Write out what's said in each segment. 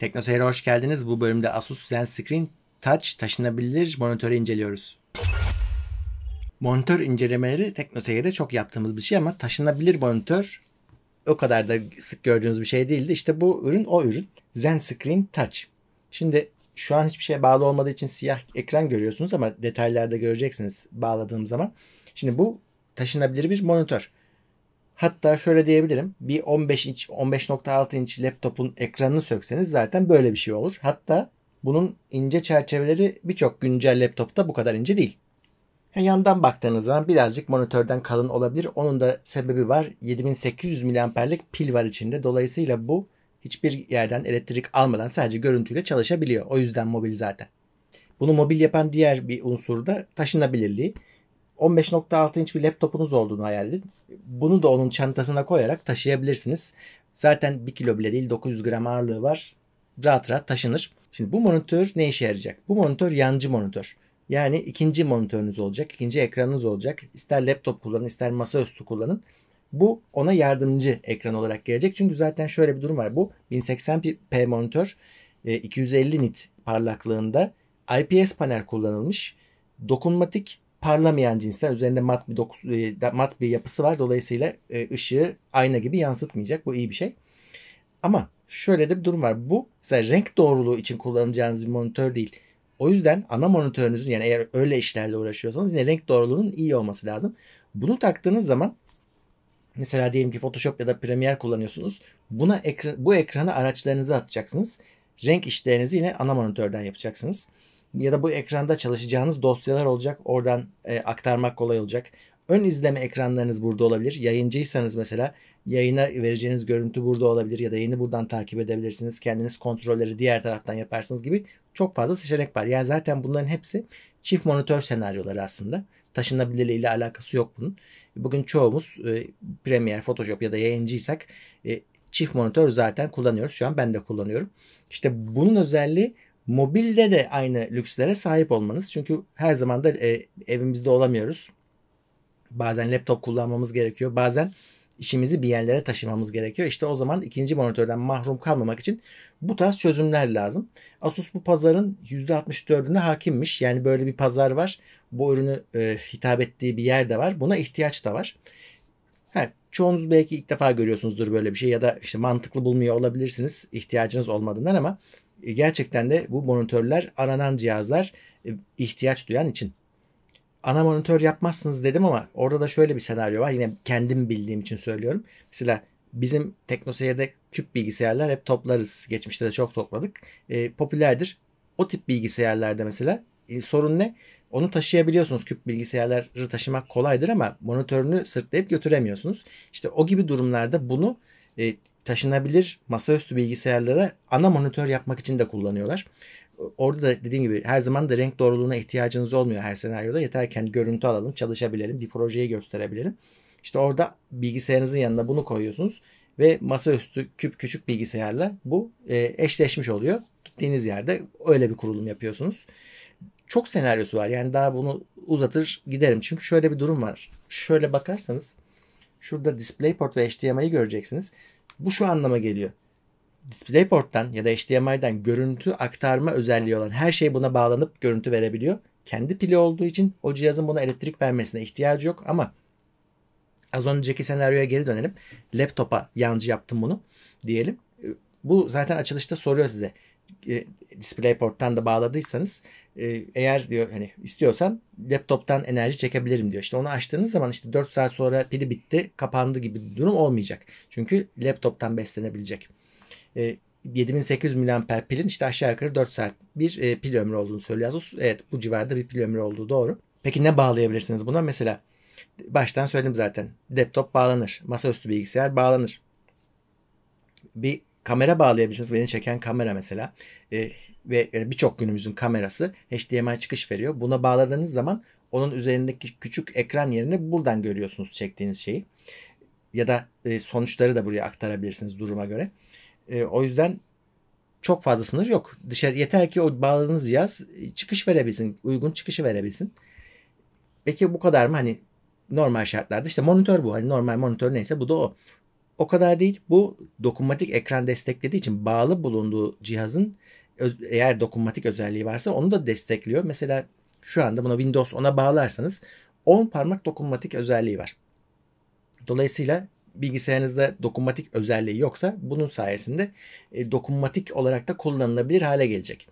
TeknoSeyir'e hoş geldiniz. Bu bölümde Asus ZenScreen Touch taşınabilir monitörü inceliyoruz. Monitör incelemeleri TeknoSeyir'de çok yaptığımız bir şey ama taşınabilir monitör o kadar da sık gördüğünüz bir şey değildi. İşte bu ürün o ürün. ZenScreen Touch. Şimdi şu an hiçbir şeye bağlı olmadığı için siyah ekran görüyorsunuz ama detaylarda göreceksiniz bağladığım zaman. Şimdi bu taşınabilir bir monitör. Hatta şöyle diyebilirim. Bir 15 inç, 15.6 inç laptopun ekranını sökseniz zaten böyle bir şey olur. Hatta bunun ince çerçeveleri birçok güncel laptopta bu kadar ince değil. Yandan baktığınız zaman birazcık monitörden kalın olabilir. Onun da sebebi var. 7800 mAh'lik pil var içinde. Dolayısıyla bu hiçbir yerden elektrik almadan sadece görüntüyle çalışabiliyor. O yüzden mobil zaten. Bunu mobil yapan diğer bir unsur da taşınabilirliği. 15.6 inç bir laptopunuz olduğunu hayal edin. Bunu da onun çantasına koyarak taşıyabilirsiniz. Zaten 1 kilo bile değil 900 gram ağırlığı var. Rahat rahat taşınır. Şimdi bu monitör ne işe yarayacak? Bu monitör yancı monitör. Yani ikinci monitörünüz olacak, ikinci ekranınız olacak. İster laptop kullanın, ister masaüstü kullanın. Bu ona yardımcı ekran olarak gelecek. Çünkü zaten şöyle bir durum var. Bu 1080p monitör 250 e, nit parlaklığında IPS panel kullanılmış. Dokunmatik parlamayan cinsten üzerinde mat bir, dokusu, e, mat bir yapısı var. Dolayısıyla e, ışığı ayna gibi yansıtmayacak. Bu iyi bir şey. Ama şöyle de bir durum var. Bu mesela renk doğruluğu için kullanacağınız bir monitör değil. O yüzden ana monitörünüzün yani eğer öyle işlerle uğraşıyorsanız yine renk doğruluğunun iyi olması lazım. Bunu taktığınız zaman mesela diyelim ki Photoshop ya da Premiere kullanıyorsunuz. Buna ekran, bu ekranı araçlarınızı atacaksınız. Renk işlerinizi yine ana monitörden yapacaksınız ya da bu ekranda çalışacağınız dosyalar olacak. Oradan e, aktarmak kolay olacak. Ön izleme ekranlarınız burada olabilir. Yayıncıysanız mesela yayına vereceğiniz görüntü burada olabilir ya da yayını buradan takip edebilirsiniz. Kendiniz kontrolleri diğer taraftan yaparsınız gibi çok fazla seçenek var. Yani zaten bunların hepsi çift monitör senaryoları aslında. Taşınabilirliği ile alakası yok bunun. Bugün çoğumuz e, Premiere, Photoshop ya da yayıncıysak e, çift monitör zaten kullanıyoruz. Şu an ben de kullanıyorum. İşte bunun özelliği Mobilde de aynı lükslere sahip olmanız. Çünkü her zaman da e, evimizde olamıyoruz. Bazen laptop kullanmamız gerekiyor. Bazen işimizi bir yerlere taşımamız gerekiyor. İşte o zaman ikinci monitörden mahrum kalmamak için bu tarz çözümler lazım. Asus bu pazarın %64'üne hakimmiş. Yani böyle bir pazar var. Bu ürünü e, hitap ettiği bir yer de var. Buna ihtiyaç da var. Ha, çoğunuz belki ilk defa görüyorsunuzdur böyle bir şey ya da işte mantıklı bulmuyor olabilirsiniz ihtiyacınız olmadığından ama e, gerçekten de bu monitörler aranan cihazlar e, ihtiyaç duyan için. Ana monitör yapmazsınız dedim ama orada da şöyle bir senaryo var. Yine kendim bildiğim için söylüyorum. Mesela bizim teknoseyirde küp bilgisayarlar hep toplarız. Geçmişte de çok topladık. E, popülerdir. O tip bilgisayarlarda mesela e, sorun ne? Onu taşıyabiliyorsunuz. Küp bilgisayarları taşımak kolaydır ama monitörünü sırtlayıp götüremiyorsunuz. İşte o gibi durumlarda bunu e, taşınabilir masaüstü bilgisayarlara ana monitör yapmak için de kullanıyorlar. Orada da dediğim gibi her zaman da renk doğruluğuna ihtiyacınız olmuyor her senaryoda. Yeter ki hani görüntü alalım, çalışabilirim bir projeyi gösterebilelim. İşte orada bilgisayarınızın yanına bunu koyuyorsunuz ve masaüstü küp küçük bilgisayarla bu e, eşleşmiş oluyor. Gittiğiniz yerde öyle bir kurulum yapıyorsunuz. Çok senaryosu var. Yani daha bunu uzatır giderim. Çünkü şöyle bir durum var. Şöyle bakarsanız şurada DisplayPort ve HDMI'yi göreceksiniz. Bu şu anlama geliyor. DisplayPort'tan ya da HDMI'den görüntü aktarma özelliği olan her şey buna bağlanıp görüntü verebiliyor. Kendi pili olduğu için o cihazın buna elektrik vermesine ihtiyacı yok ama az önceki senaryoya geri dönelim. Laptopa yancı yaptım bunu diyelim. Ee, bu zaten açılışta soruyor size e, DisplayPort'tan da bağladıysanız e, eğer diyor hani istiyorsan laptop'tan enerji çekebilirim diyor. İşte onu açtığınız zaman işte 4 saat sonra pili bitti kapandı gibi bir durum olmayacak. Çünkü laptop'tan beslenebilecek. 7800 e, mAh pilin işte aşağı yukarı 4 saat bir e, pil ömrü olduğunu söylüyor Evet bu civarda bir pil ömrü olduğu doğru. Peki ne bağlayabilirsiniz buna? Mesela baştan söyledim zaten. Laptop bağlanır. Masaüstü bilgisayar bağlanır. Bir kamera bağlayabilirsiniz Beni çeken kamera mesela e, ve e, birçok günümüzün kamerası HDMI çıkış veriyor. Buna bağladığınız zaman onun üzerindeki küçük ekran yerine buradan görüyorsunuz çektiğiniz şeyi. Ya da e, sonuçları da buraya aktarabilirsiniz duruma göre. E, o yüzden çok fazla sınır yok. Dışarı yeter ki o bağladığınız cihaz e, çıkış verebilsin, uygun çıkışı verebilsin. Peki bu kadar mı? Hani normal şartlarda işte monitör bu. Hani normal monitör neyse bu da o. O kadar değil. Bu dokunmatik ekran desteklediği için bağlı bulunduğu cihazın eğer dokunmatik özelliği varsa onu da destekliyor. Mesela şu anda buna Windows 10'a bağlarsanız 10 parmak dokunmatik özelliği var. Dolayısıyla bilgisayarınızda dokunmatik özelliği yoksa bunun sayesinde e, dokunmatik olarak da kullanılabilir hale gelecek.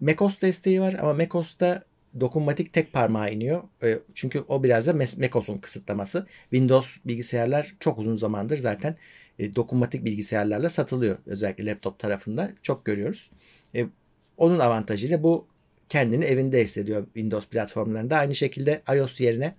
MacOS desteği var ama MacOS'ta dokunmatik tek parmağa iniyor. Ee, çünkü o biraz da MacOS'un kısıtlaması. Windows bilgisayarlar çok uzun zamandır zaten e, dokunmatik bilgisayarlarla satılıyor. Özellikle laptop tarafında çok görüyoruz. E, onun avantajıyla bu kendini evinde hissediyor Windows platformlarında. Aynı şekilde iOS yerine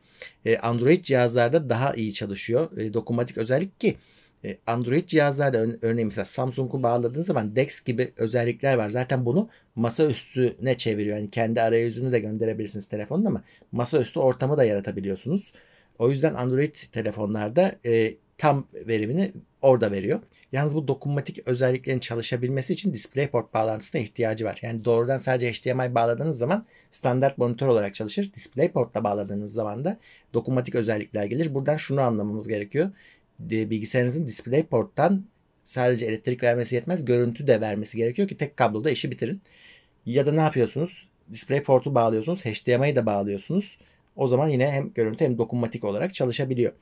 e, Android cihazlarda daha iyi çalışıyor. E, dokunmatik özellik ki e, Android cihazlarda örneğin mesela Samsung'u bağladığın zaman DeX gibi özellikler var. Zaten bunu masa üstüne çeviriyor. Yani kendi arayüzünü de gönderebilirsiniz telefonda ama masa üstü ortamı da yaratabiliyorsunuz. O yüzden Android telefonlarda e, tam verimini orada veriyor. Yalnız bu dokunmatik özelliklerin çalışabilmesi için DisplayPort bağlantısına ihtiyacı var. Yani doğrudan sadece HDMI bağladığınız zaman standart monitör olarak çalışır. DisplayPort'la bağladığınız zaman da dokunmatik özellikler gelir. Buradan şunu anlamamız gerekiyor bilgisayarınızın display porttan sadece elektrik vermesi yetmez. Görüntü de vermesi gerekiyor ki tek kabloda işi bitirin. Ya da ne yapıyorsunuz? Display portu bağlıyorsunuz. HDMI'yi de bağlıyorsunuz. O zaman yine hem görüntü hem dokunmatik olarak çalışabiliyor.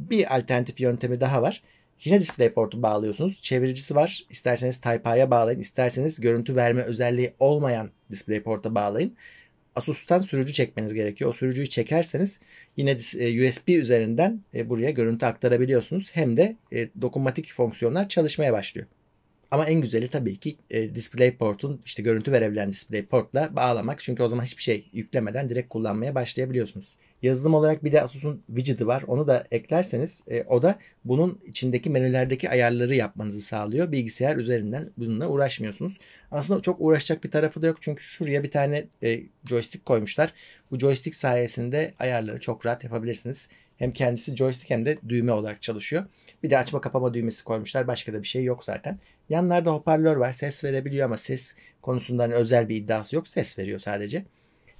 Bir alternatif yöntemi daha var. Yine display portu bağlıyorsunuz. Çeviricisi var. İsterseniz Type-A'ya bağlayın. isterseniz görüntü verme özelliği olmayan display porta bağlayın. Asus'tan sürücü çekmeniz gerekiyor. O sürücüyü çekerseniz yine e, USB üzerinden e, buraya görüntü aktarabiliyorsunuz. Hem de e, dokunmatik fonksiyonlar çalışmaya başlıyor. Ama en güzeli tabii ki e, DisplayPort'un işte görüntü verebilen DisplayPort'la bağlamak. Çünkü o zaman hiçbir şey yüklemeden direkt kullanmaya başlayabiliyorsunuz. Yazılım olarak bir de Asus'un widget'ı var. Onu da eklerseniz e, o da bunun içindeki menülerdeki ayarları yapmanızı sağlıyor. Bilgisayar üzerinden bununla uğraşmıyorsunuz. Aslında çok uğraşacak bir tarafı da yok. Çünkü şuraya bir tane e, joystick koymuşlar. Bu joystick sayesinde ayarları çok rahat yapabilirsiniz. Hem kendisi joystick hem de düğme olarak çalışıyor. Bir de açma kapama düğmesi koymuşlar. Başka da bir şey yok zaten. Yanlarda hoparlör var. Ses verebiliyor ama ses konusunda hani özel bir iddiası yok. Ses veriyor sadece.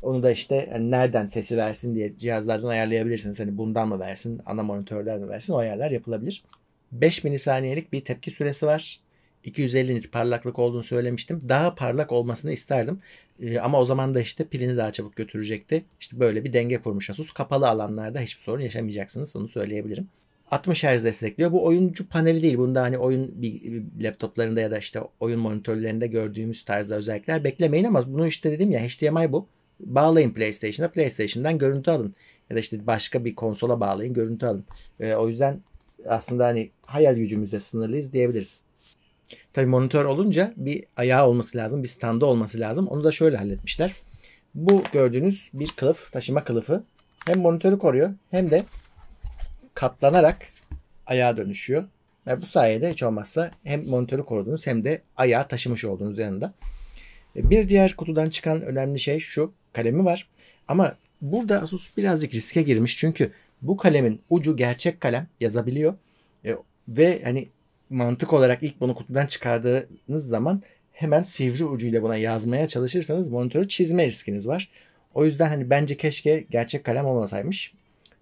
Onu da işte hani nereden sesi versin diye cihazlardan ayarlayabilirsiniz. Hani bundan mı versin, ana monitörden mi versin o ayarlar yapılabilir. 5 milisaniyelik bir tepki süresi var. 250 nit parlaklık olduğunu söylemiştim. Daha parlak olmasını isterdim. Ee, ama o zaman da işte pilini daha çabuk götürecekti. İşte böyle bir denge kurmuş Asus. Kapalı alanlarda hiçbir sorun yaşamayacaksınız. Onu söyleyebilirim. 60 Hz destekliyor. Bu oyuncu paneli değil. Bunda hani oyun laptoplarında ya da işte oyun monitörlerinde gördüğümüz tarzda özellikler beklemeyin ama bunu işte dedim ya HDMI bu. Bağlayın PlayStation'a. PlayStation'dan görüntü alın. Ya da işte başka bir konsola bağlayın görüntü alın. Ee, o yüzden aslında hani hayal gücümüzle sınırlıyız diyebiliriz. Tabi monitör olunca bir ayağı olması lazım, bir standı olması lazım. Onu da şöyle halletmişler. Bu gördüğünüz bir kılıf, taşıma kılıfı. Hem monitörü koruyor hem de katlanarak ayağa dönüşüyor. Ve bu sayede hiç olmazsa hem monitörü korudunuz hem de ayağı taşımış olduğunuz yanında. E, bir diğer kutudan çıkan önemli şey şu kalemi var. Ama burada Asus birazcık riske girmiş çünkü bu kalemin ucu gerçek kalem yazabiliyor. E, ve hani mantık olarak ilk bunu kutudan çıkardığınız zaman hemen sivri ucuyla buna yazmaya çalışırsanız monitörü çizme riskiniz var. O yüzden hani bence keşke gerçek kalem olmasaymış.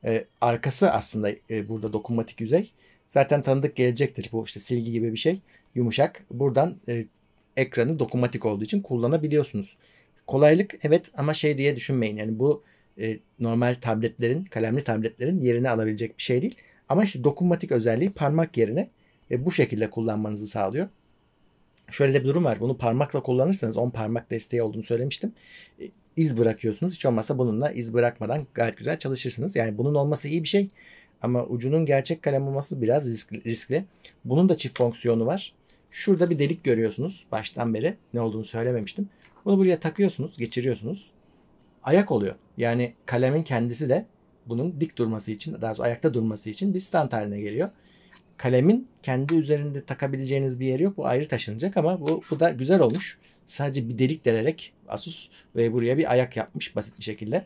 Ee, arkası aslında e, burada dokunmatik yüzey. Zaten tanıdık gelecektir. Bu işte silgi gibi bir şey. Yumuşak. Buradan e, ekranı dokunmatik olduğu için kullanabiliyorsunuz. Kolaylık evet ama şey diye düşünmeyin. Yani bu e, normal tabletlerin, kalemli tabletlerin yerini alabilecek bir şey değil. Ama işte dokunmatik özelliği parmak yerine ve bu şekilde kullanmanızı sağlıyor. Şöyle de bir durum var. Bunu parmakla kullanırsanız 10 parmak desteği olduğunu söylemiştim. E, iz bırakıyorsunuz. Hiç olmazsa bununla iz bırakmadan gayet güzel çalışırsınız. Yani bunun olması iyi bir şey. Ama ucunun gerçek kalem olması biraz riskli. Bunun da çift fonksiyonu var. Şurada bir delik görüyorsunuz. Baştan beri ne olduğunu söylememiştim. Bunu buraya takıyorsunuz, geçiriyorsunuz. Ayak oluyor. Yani kalemin kendisi de bunun dik durması için, daha doğrusu ayakta durması için bir stand haline geliyor kalemin kendi üzerinde takabileceğiniz bir yeri yok. Bu ayrı taşınacak ama bu, bu da güzel olmuş. Sadece bir delik delerek Asus ve buraya bir ayak yapmış basit bir şekilde.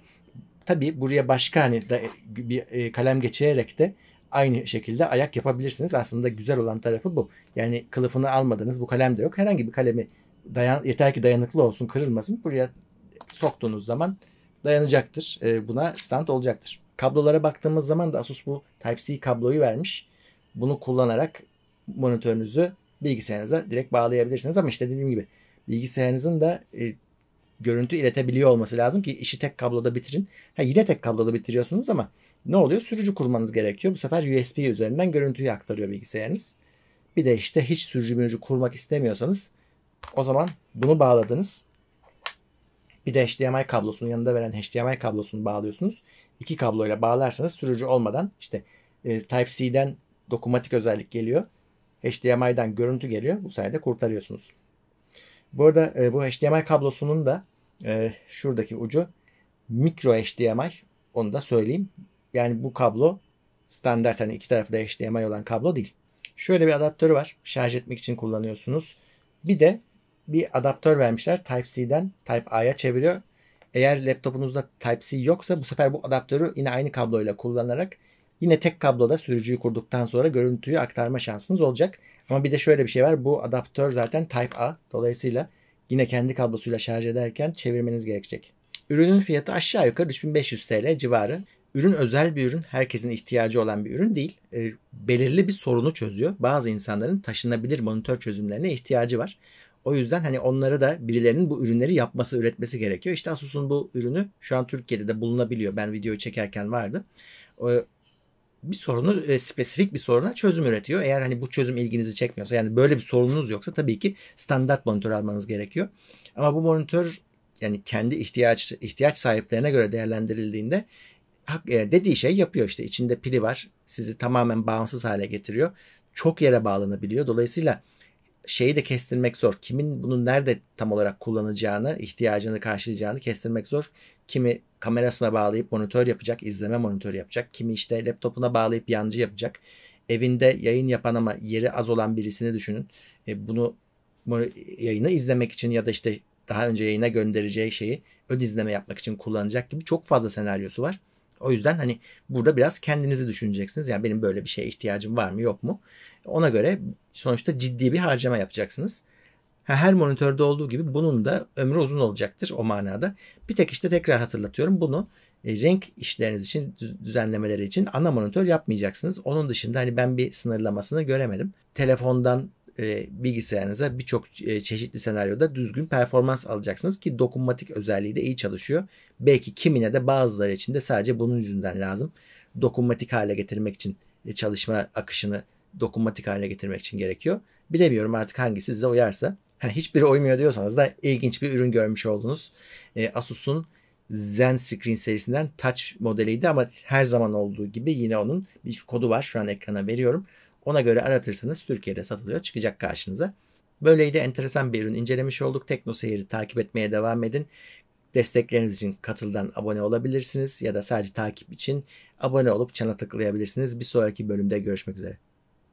Tabii buraya başka hani da bir e, kalem geçirerek de aynı şekilde ayak yapabilirsiniz. Aslında güzel olan tarafı bu. Yani kılıfını almadınız. Bu kalem de yok. Herhangi bir kalemi dayan, yeter ki dayanıklı olsun, kırılmasın. Buraya soktuğunuz zaman dayanacaktır. E, buna stand olacaktır. Kablolara baktığımız zaman da Asus bu Type-C kabloyu vermiş bunu kullanarak monitörünüzü bilgisayarınıza direkt bağlayabilirsiniz. Ama işte dediğim gibi bilgisayarınızın da e, görüntü iletebiliyor olması lazım ki işi tek kabloda bitirin. Ha yine tek kabloda bitiriyorsunuz ama ne oluyor? Sürücü kurmanız gerekiyor. Bu sefer USB üzerinden görüntüyü aktarıyor bilgisayarınız. Bir de işte hiç sürücü mürücü kurmak istemiyorsanız o zaman bunu bağladınız. Bir de HDMI kablosunu yanında veren HDMI kablosunu bağlıyorsunuz. İki kabloyla bağlarsanız sürücü olmadan işte e, Type-C'den dokunmatik özellik geliyor. HDMI'den görüntü geliyor. Bu sayede kurtarıyorsunuz. Bu arada e, bu HDMI kablosunun da e, şuradaki ucu mikro HDMI. Onu da söyleyeyim. Yani bu kablo standart hani iki tarafı da HDMI olan kablo değil. Şöyle bir adaptörü var. Şarj etmek için kullanıyorsunuz. Bir de bir adaptör vermişler. Type-C'den Type-A'ya çeviriyor. Eğer laptopunuzda Type-C yoksa bu sefer bu adaptörü yine aynı kabloyla kullanarak Yine tek kabloda sürücüyü kurduktan sonra görüntüyü aktarma şansınız olacak. Ama bir de şöyle bir şey var. Bu adaptör zaten Type-A. Dolayısıyla yine kendi kablosuyla şarj ederken çevirmeniz gerekecek. Ürünün fiyatı aşağı yukarı 3500 TL civarı. Ürün özel bir ürün, herkesin ihtiyacı olan bir ürün değil. E, belirli bir sorunu çözüyor. Bazı insanların taşınabilir monitör çözümlerine ihtiyacı var. O yüzden hani onlara da birilerinin bu ürünleri yapması, üretmesi gerekiyor. İşte Asus'un bu ürünü şu an Türkiye'de de bulunabiliyor. Ben videoyu çekerken vardı. Ee, bir sorunu e, spesifik bir soruna çözüm üretiyor. Eğer hani bu çözüm ilginizi çekmiyorsa yani böyle bir sorununuz yoksa tabii ki standart monitör almanız gerekiyor. Ama bu monitör yani kendi ihtiyaç ihtiyaç sahiplerine göre değerlendirildiğinde e, dediği şey yapıyor işte içinde pili var sizi tamamen bağımsız hale getiriyor çok yere bağlanabiliyor dolayısıyla şeyi de kestirmek zor. Kimin bunu nerede tam olarak kullanacağını, ihtiyacını karşılayacağını kestirmek zor. Kimi kamerasına bağlayıp monitör yapacak, izleme monitörü yapacak. Kimi işte laptopuna bağlayıp yancı yapacak. Evinde yayın yapan ama yeri az olan birisini düşünün. E, bunu yayını izlemek için ya da işte daha önce yayına göndereceği şeyi ön izleme yapmak için kullanacak gibi çok fazla senaryosu var. O yüzden hani burada biraz kendinizi düşüneceksiniz. Yani benim böyle bir şeye ihtiyacım var mı yok mu? Ona göre sonuçta ciddi bir harcama yapacaksınız. Her monitörde olduğu gibi bunun da ömrü uzun olacaktır o manada. Bir tek işte tekrar hatırlatıyorum bunu e, renk işleriniz için düzenlemeleri için ana monitör yapmayacaksınız. Onun dışında hani ben bir sınırlamasını göremedim. Telefondan e, bilgisayarınıza birçok e, çeşitli senaryoda düzgün performans alacaksınız ki dokunmatik özelliği de iyi çalışıyor. Belki kimine de bazıları için de sadece bunun yüzünden lazım. Dokunmatik hale getirmek için e, çalışma akışını dokunmatik hale getirmek için gerekiyor. Bilemiyorum artık hangisi size uyarsa. Ha, hiçbiri uymuyor diyorsanız da ilginç bir ürün görmüş oldunuz. Asus'un Zen Screen serisinden Touch modeliydi ama her zaman olduğu gibi yine onun bir kodu var. Şu an ekrana veriyorum. Ona göre aratırsanız Türkiye'de satılıyor çıkacak karşınıza. Böyleydi enteresan bir ürün incelemiş olduk. Tekno Seyir'i takip etmeye devam edin. Destekleriniz için katıldan abone olabilirsiniz ya da sadece takip için abone olup çana tıklayabilirsiniz. Bir sonraki bölümde görüşmek üzere.